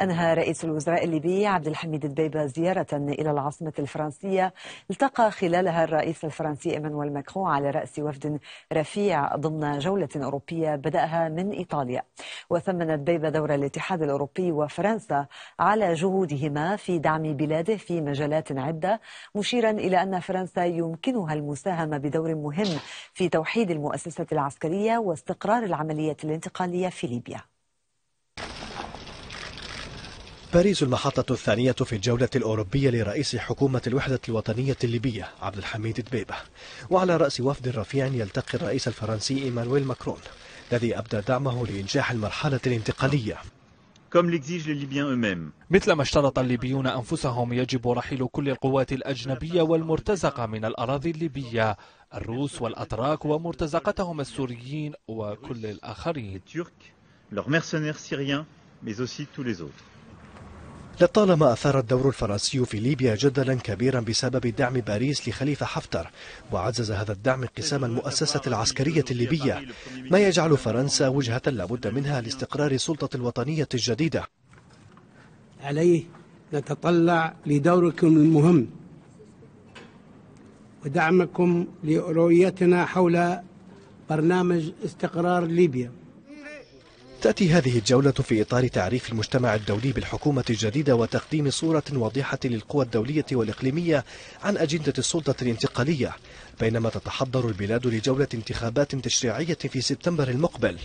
أنهى رئيس الوزراء الليبي عبد الحميد دبيبة زيارة إلى العاصمة الفرنسية التقى خلالها الرئيس الفرنسي إيمانويل ماكرون على رأس وفد رفيع ضمن جولة أوروبية بدأها من إيطاليا وثمن دبيبة دور الاتحاد الأوروبي وفرنسا على جهودهما في دعم بلاده في مجالات عدة مشيرا إلى أن فرنسا يمكنها المساهمة بدور مهم في توحيد المؤسسة العسكرية واستقرار العمليات الانتقالية في ليبيا باريس المحطة الثانية في الجولة الأوروبية لرئيس حكومة الوحدة الوطنية الليبية عبد الحميد دبيبة وعلى رأس وفد رفيع يلتقي الرئيس الفرنسي إيمانويل ماكرون الذي أبدى دعمه لإنجاح المرحلة الانتقالية مثل ما اشترط الليبيون أنفسهم يجب رحيل كل القوات الأجنبية والمرتزقة من الأراضي الليبية الروس والأتراك ومرتزقتهم السوريين وكل الآخرين لطالما أثار الدور الفرنسي في ليبيا جدلا كبيرا بسبب دعم باريس لخليفة حفتر وعزز هذا الدعم انقسام المؤسسة العسكرية الليبية ما يجعل فرنسا وجهة لابد منها لاستقرار السلطة الوطنية الجديدة عليه نتطلع لدوركم المهم ودعمكم لرؤيتنا حول برنامج استقرار ليبيا تأتي هذه الجولة في إطار تعريف المجتمع الدولي بالحكومة الجديدة وتقديم صورة واضحة للقوى الدولية والإقليمية عن أجندة السلطة الانتقالية بينما تتحضر البلاد لجولة انتخابات تشريعية في سبتمبر المقبل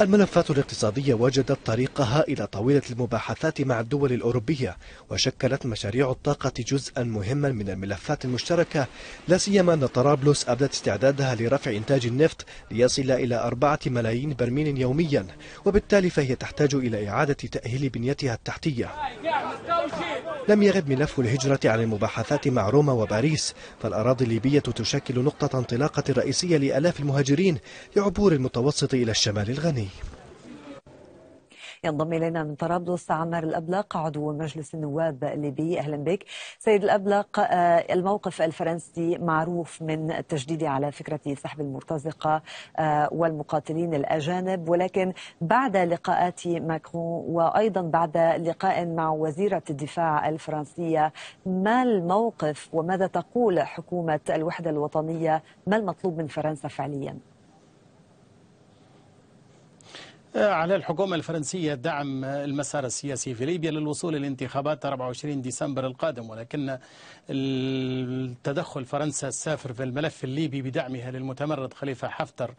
الملفات الاقتصادية وجدت طريقها إلى طاولة المباحثات مع الدول الأوروبية وشكلت مشاريع الطاقة جزءا مهما من الملفات المشتركة لا سيما أن طرابلس أبدت استعدادها لرفع إنتاج النفط ليصل إلى أربعة ملايين برميل يوميا وبالتالي فهي تحتاج إلى إعادة تأهيل بنيتها التحتية لم يغب ملف الهجرة عن المباحثات مع روما وباريس فالأراضي الليبية تشكل نقطة انطلاقة رئيسية لآلاف المهاجرين لعبور المتوسط إلى الشمال الغني ينضم إلينا من طرابلس عمار الأبلق عضو مجلس النواب الليبي أهلا بك سيد الأبلق آه، الموقف الفرنسي معروف من التجديد على فكرة سحب المرتزقة آه، والمقاتلين الأجانب ولكن بعد لقاءات ماكرون وأيضا بعد لقاء مع وزيرة الدفاع الفرنسية ما الموقف وماذا تقول حكومة الوحدة الوطنية ما المطلوب من فرنسا فعليا؟ على الحكومة الفرنسية دعم المسار السياسي في ليبيا للوصول للانتخابات 24 ديسمبر القادم ولكن التدخل فرنسا السافر في الملف الليبي بدعمها للمتمرد خليفة حفتر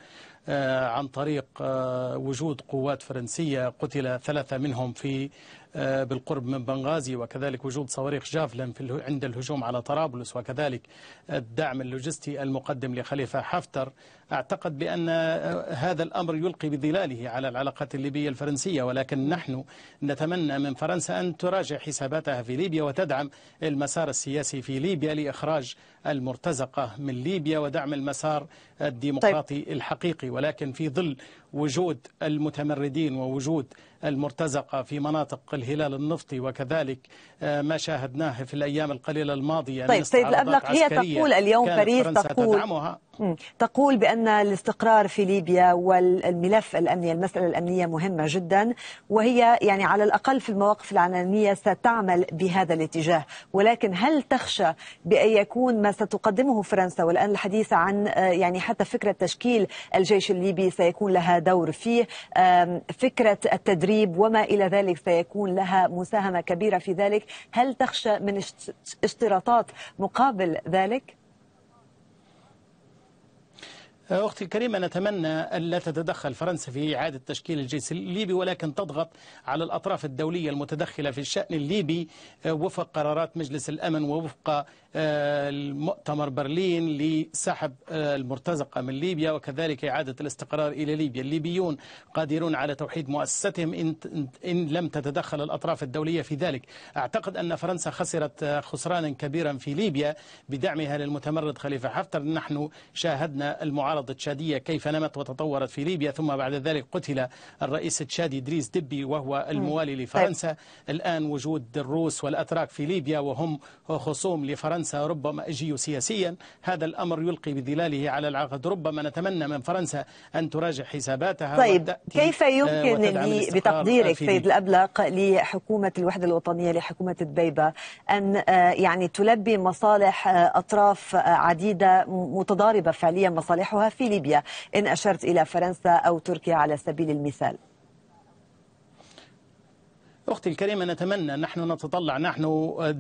آه، عن طريق آه، وجود قوات فرنسية قتل ثلاثة منهم في آه، بالقرب من بنغازي وكذلك وجود صواريخ جافلن في عند الهجوم على طرابلس وكذلك الدعم اللوجستي المقدم لخليفة حفتر أعتقد بأن هذا الأمر يلقي بظلاله على العلاقات الليبية الفرنسية ولكن نحن نتمنى من فرنسا أن تراجع حساباتها في ليبيا وتدعم المسار السياسي في ليبيا لإخراج المرتزقة من ليبيا ودعم المسار طيب. الديمقراطي طيب. الحقيقي ولكن في ظل وجود المتمردين ووجود المرتزقة في مناطق الهلال النفطي وكذلك آه، ما شاهدناه في الأيام القليلة الماضية طيب سيد طيب، الأبلق هي تقول اليوم باريس تقول تدعمها تقول بأن الاستقرار في ليبيا والملف الأمني المسألة الأمنية مهمة جدا وهي يعني على الأقل في المواقف العلنية ستعمل بهذا الاتجاه ولكن هل تخشى بأن يكون ما ستقدمه فرنسا والآن الحديث عن آه، يعني حتى فكرة تشكيل الجيش الليبي سيكون لها دور فيه فكرة التدريب وما إلى ذلك سيكون لها مساهمة كبيرة في ذلك هل تخشى من اشتراطات مقابل ذلك؟ آه، أختي الكريمة نتمنى ألا تتدخل فرنسا في إعادة تشكيل الجيش الليبي ولكن تضغط على الأطراف الدولية المتدخلة في الشأن الليبي آه، وفق قرارات مجلس الأمن ووفق آه، مؤتمر برلين لسحب المرتزقة من ليبيا وكذلك إعادة الاستقرار إلى ليبيا الليبيون قادرون على توحيد مؤسستهم إن لم تتدخل الأطراف الدولية في ذلك أعتقد أن فرنسا خسرت خسرانا كبيرا في ليبيا بدعمها للمتمرد خليفة حفتر نحن شاهدنا المعارضة المعارضة تشادية كيف نمت وتطورت في ليبيا ثم بعد ذلك قتل الرئيس التشادي إدريس دبي وهو الموالي طيب. لفرنسا الآن وجود الروس والأتراك في ليبيا وهم خصوم لفرنسا ربما أجيوا سياسيا هذا الأمر يلقي بظلاله على العقد ربما نتمنى من فرنسا أن تراجع حساباتها طيب كيف آه، يمكن بتقديرك سيد الأبلق لحكومة الوحدة الوطنية لحكومة دبيبة أن آه، يعني تلبي مصالح آه، أطراف عديدة متضاربة فعليا مصالحها في ليبيا إن أشرت إلى فرنسا أو تركيا على سبيل المثال أختي الكريمة نتمنى نحن نتطلع نحن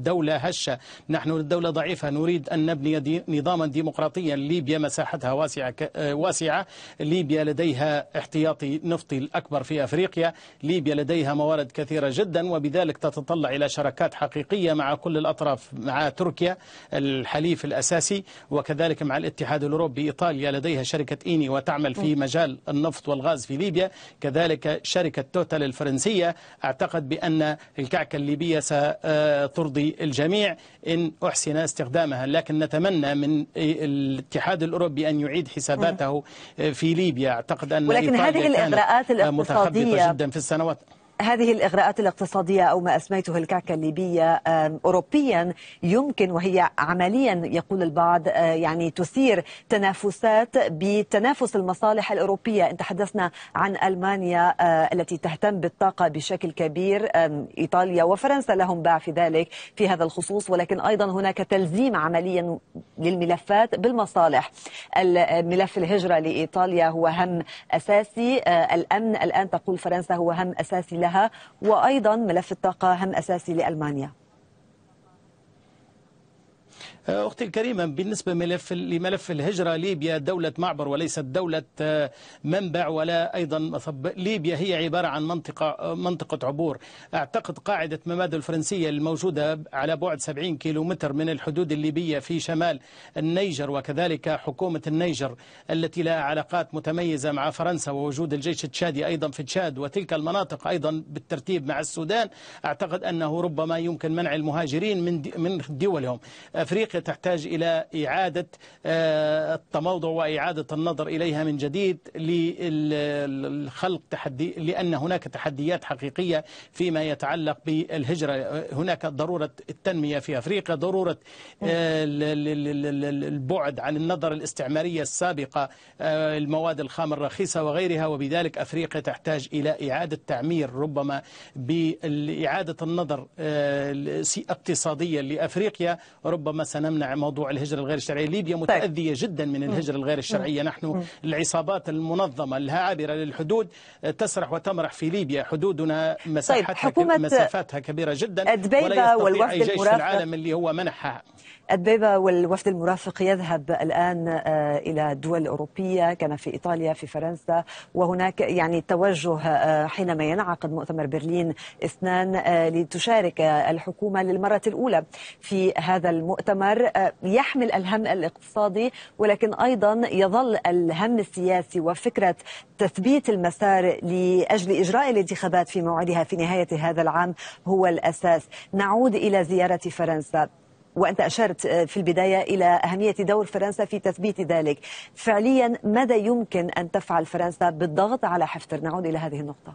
دولة هشة نحن دولة ضعيفة نريد أن نبني دي نظاما ديمقراطيا ليبيا مساحتها واسعة, واسعة ليبيا لديها احتياطي نفطي الأكبر في أفريقيا ليبيا لديها موارد كثيرة جدا وبذلك تتطلع إلى شراكات حقيقية مع كل الأطراف مع تركيا الحليف الأساسي وكذلك مع الاتحاد الأوروبي إيطاليا لديها شركة إيني وتعمل في مجال النفط والغاز في ليبيا كذلك شركة توتال الفرنسية أعتقد بأن الكعكة الليبية سترضي الجميع إن أحسن استخدامها لكن نتمنى من الاتحاد الأوروبي أن يعيد حساباته في ليبيا أعتقد أن ولكن هذه الإغراءات الاقتصادية متخبطة جدا في السنوات هذه الإغراءات الاقتصادية أو ما أسميته الكعكة الليبية أوروبيا يمكن وهي عمليا يقول البعض آه، يعني تثير تنافسات بتنافس المصالح الأوروبية إن تحدثنا عن ألمانيا آه، التي تهتم بالطاقة بشكل كبير إيطاليا وفرنسا لهم باع في ذلك في هذا الخصوص ولكن أيضا هناك تلزيم عمليا للملفات بالمصالح ملف الهجرة لإيطاليا هو هم أساسي آه، الأمن الآن تقول فرنسا هو هم أساسي لها وأيضا ملف الطاقة هم أساسي لألمانيا آه، أختي الكريمة بالنسبة ملف لملف الهجرة ليبيا دولة معبر وليست دولة آه، منبع ولا أيضا ليبيا هي عبارة عن منطقة آه، منطقة عبور أعتقد قاعدة مماد الفرنسية الموجودة على بعد 70 كيلومتر من الحدود الليبية في شمال النيجر وكذلك حكومة النيجر التي لها علاقات متميزة مع فرنسا ووجود الجيش التشادي أيضا في تشاد وتلك المناطق أيضا بالترتيب مع السودان أعتقد أنه ربما يمكن منع المهاجرين من من دولهم أفريقيا تحتاج إلى إعادة آه، التموضع وإعادة النظر إليها من جديد للخلق تحدي لأن هناك تحديات حقيقية فيما يتعلق بالهجرة هناك ضرورة التنمية في أفريقيا ضرورة آه، البعد عن النظر الاستعمارية السابقة آه، المواد الخام الرخيصة وغيرها وبذلك أفريقيا تحتاج إلى إعادة تعمير ربما بإعادة النظر اقتصاديا لأفريقيا ربما سنة نمنع موضوع الهجرة الغير الشرعية ليبيا طيب. متأذية جدا من الهجرة الغير الشرعية نحن العصابات المنظمة العابرة للحدود آه، تسرح وتمرح في ليبيا حدودنا طيب، مساحتها طيب كبيرة جدا الدبيبة والوفد أي جيش المرافق في العالم اللي هو منحها الدبيبة والوفد المرافق يذهب الآن آه، إلى الدول الأوروبية كان في إيطاليا في فرنسا وهناك يعني توجه آه، حينما ينعقد مؤتمر برلين اثنان لتشارك الحكومة للمرة الأولى في هذا المؤتمر الاكبر آه، يحمل الهم الاقتصادي ولكن ايضا يظل الهم السياسي وفكره تثبيت المسار لاجل اجراء الانتخابات في موعدها في نهايه هذا العام هو الاساس. نعود الى زياره فرنسا. وأنت أشرت آه، في البداية إلى أهمية دور فرنسا في تثبيت ذلك فعليا ماذا يمكن أن تفعل فرنسا بالضغط على حفتر نعود إلى هذه النقطة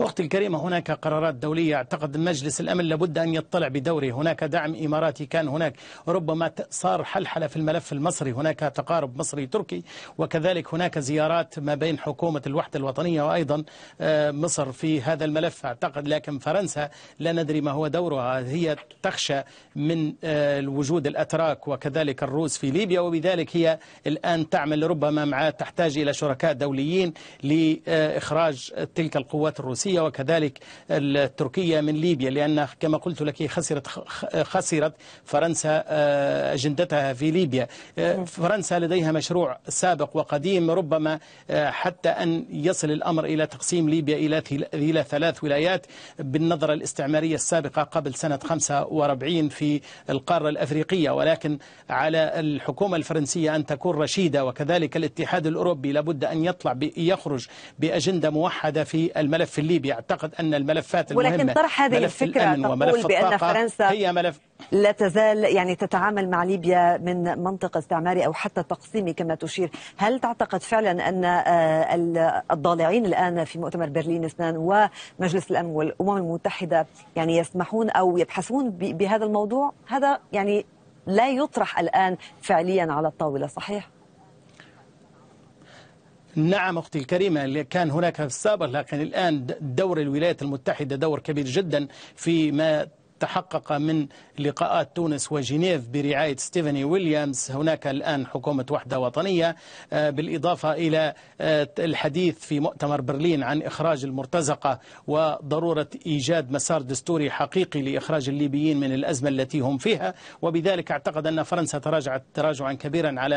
أختي الكريمة هناك قرارات دولية أعتقد مجلس الأمن لابد أن يطلع بدوره هناك دعم إماراتي كان هناك ربما صار حلحلة في الملف المصري هناك تقارب مصري تركي وكذلك هناك زيارات ما بين حكومة الوحدة الوطنية وأيضا آه، مصر في هذا الملف أعتقد لكن فرنسا لا ندري ما هو دورها هي تخشى من آه، وجود الأتراك وكذلك الروس في ليبيا وبذلك هي الآن تعمل ربما مع تحتاج إلى شركاء دوليين لإخراج تلك القوات الروسية الفرنسية وكذلك التركية من ليبيا لأن كما قلت لك خسرت خسرت فرنسا آه، أجندتها في ليبيا آه، فرنسا لديها مشروع سابق وقديم ربما آه، حتى أن يصل الأمر إلى تقسيم ليبيا إلى إلى ثلاث ولايات بالنظرة الاستعمارية السابقة قبل سنة 45 في القارة الأفريقية ولكن على الحكومة الفرنسية أن تكون رشيدة وكذلك الاتحاد الأوروبي لابد أن يطلع يخرج بأجندة موحدة في الملف الليبي الليبي اعتقد أن الملفات المهمة ولكن طرح هذه ملف الفكرة تقول بأن فرنسا هي ملف لا تزال يعني تتعامل مع ليبيا من منطق استعماري أو حتى تقسيمي كما تشير هل تعتقد فعلا أن آه، الضالعين الآن في مؤتمر برلين اثنان ومجلس الأمن والأمم المتحدة يعني يسمحون أو يبحثون بهذا الموضوع هذا يعني لا يطرح الآن فعليا على الطاولة صحيح؟ نعم أختي الكريمة كان هناك في السابق لكن الآن دور الولايات المتحدة دور كبير جدا فيما تحقق من لقاءات تونس وجنيف برعاية ستيفاني ويليامز هناك الآن حكومة وحدة وطنية آه، بالإضافة إلى آه، الحديث في مؤتمر برلين عن إخراج المرتزقة وضرورة إيجاد مسار دستوري حقيقي لإخراج الليبيين من الأزمة التي هم فيها وبذلك أعتقد أن فرنسا تراجعت تراجعا كبيرا على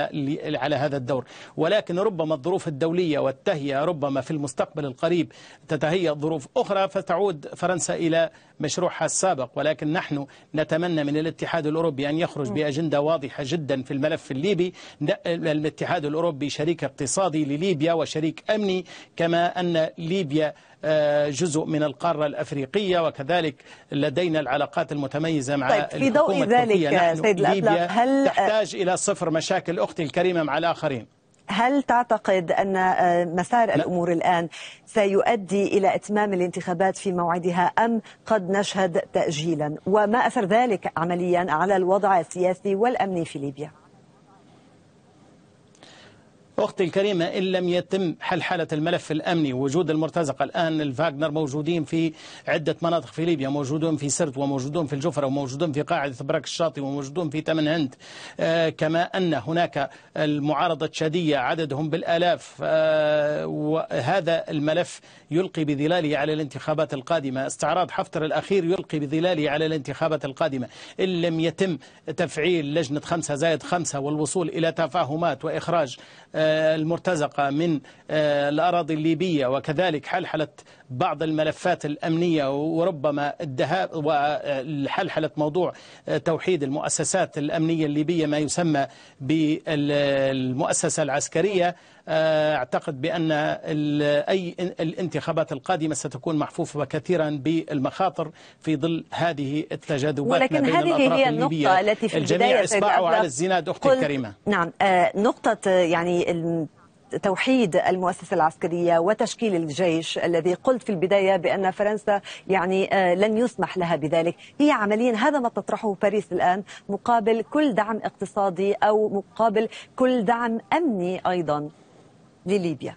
على هذا الدور ولكن ربما الظروف الدولية والتهيئة ربما في المستقبل القريب تتهيأ ظروف أخرى فتعود فرنسا إلى مشروعها السابق ولكن نحن نتمنى من الاتحاد الأوروبي أن يخرج بأجندة واضحة جدا في الملف الليبي الاتحاد الأوروبي شريك اقتصادي لليبيا وشريك أمني كما أن ليبيا آه، جزء من القارة الأفريقية وكذلك لدينا العلاقات المتميزة مع طيب في ضوء ذلك سيد ليبيا هل آه، تحتاج إلى صفر مشاكل أختي الكريمة مع الآخرين هل تعتقد أن آه، مسار الأمور الآن سيؤدي إلى إتمام الانتخابات في موعدها أم قد نشهد تأجيلا وما أثر ذلك عمليا على الوضع السياسي والأمني في ليبيا؟ أختي الكريمة إن لم يتم حل حالة الملف الأمني وجود المرتزقة الآن الفاغنر موجودين في عدة مناطق في ليبيا موجودون في سرت وموجودون في الجفرة وموجودون في قاعدة براك الشاطئ وموجودون في تمن هند آه، كما أن هناك المعارضة الشادية عددهم بالآلاف آه، وهذا الملف يلقي بظلاله على الانتخابات القادمة استعراض حفتر الأخير يلقي بظلاله على الانتخابات القادمة إن لم يتم تفعيل لجنة خمسة زائد خمسة والوصول إلى تفاهمات وإخراج آه، آه، المرتزقة من آه، الأراضي الليبية وكذلك حلحلة بعض الملفات الأمنية وربما الذهاب وحلحلة آه، موضوع توحيد المؤسسات الأمنية الليبية ما يسمى بالمؤسسة العسكرية أعتقد بأن أي الانتخابات القادمة ستكون محفوفة كثيرا بالمخاطر في ظل هذه التجاذبات ولكن هذه هي النقطة التي في البداية الجميع على الزناد أختي الكريمة نعم نقطة يعني توحيد المؤسسة العسكرية وتشكيل الجيش الذي قلت في البداية بأن فرنسا يعني آه، لن يسمح لها بذلك هي عمليا هذا ما تطرحه باريس الآن مقابل كل دعم اقتصادي أو مقابل كل دعم أمني أيضا لليبيا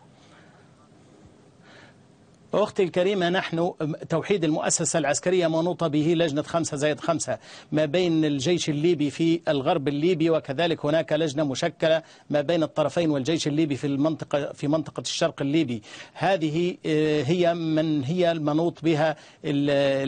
أختي الكريمة نحن توحيد المؤسسة العسكرية منوطة به لجنة خمسة زائد خمسة ما بين الجيش الليبي في الغرب الليبي وكذلك هناك لجنة مشكلة ما بين الطرفين والجيش الليبي في المنطقة في منطقة الشرق الليبي هذه آه، هي من هي المنوط بها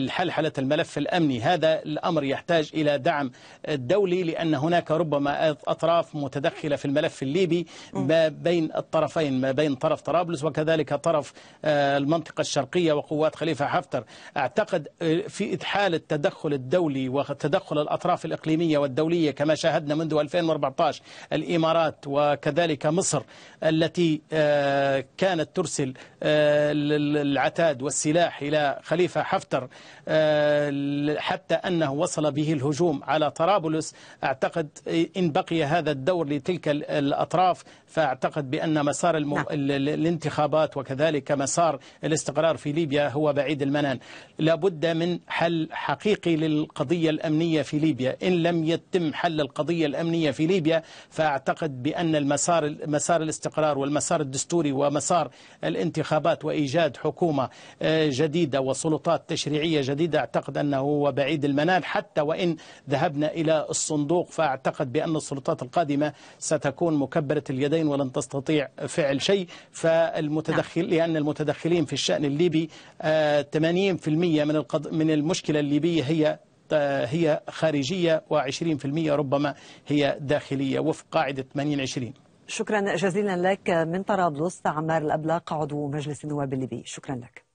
حلحلة الملف الأمني هذا الأمر يحتاج إلى دعم دولي لأن هناك ربما أطراف متدخلة في الملف الليبي ما بين الطرفين ما بين طرف طرابلس وكذلك طرف آه، المنطقة المنطقة الشرقية وقوات خليفة حفتر أعتقد آه، في إدحال التدخل الدولي وتدخل الأطراف الإقليمية والدولية كما شاهدنا منذ 2014 الإمارات وكذلك مصر التي آه، كانت ترسل العتاد آه، والسلاح إلى خليفة حفتر حتى أنه وصل به الهجوم على طرابلس أعتقد إن بقي هذا الدور لتلك الأطراف فأعتقد بأن مسار المو... نعم. الانتخابات وكذلك مسار الاستقرار في ليبيا هو بعيد المنال لابد من حل حقيقي للقضية الأمنية في ليبيا إن لم يتم حل القضية الأمنية في ليبيا فأعتقد بأن المسار مسار الاستقرار والمسار الدستوري ومسار الانتخابات وإيجاد حكومة آه، جديدة وسلطات تشريعية جديدة أعتقد أنه هو بعيد المنال حتى وإن ذهبنا إلى الصندوق فأعتقد بأن السلطات القادمة ستكون مكبرة اليدين ولن تستطيع فعل شيء فالمتدخل نعم. لأن المتدخلين في الشأن الشأن الليبي 80% آه، من القض... من المشكلة الليبية هي آه، هي خارجية و20% ربما هي داخلية وفق قاعدة 80 20 شكرا جزيلا لك من طرابلس عمار الأبلاق عضو مجلس النواب الليبي شكرا لك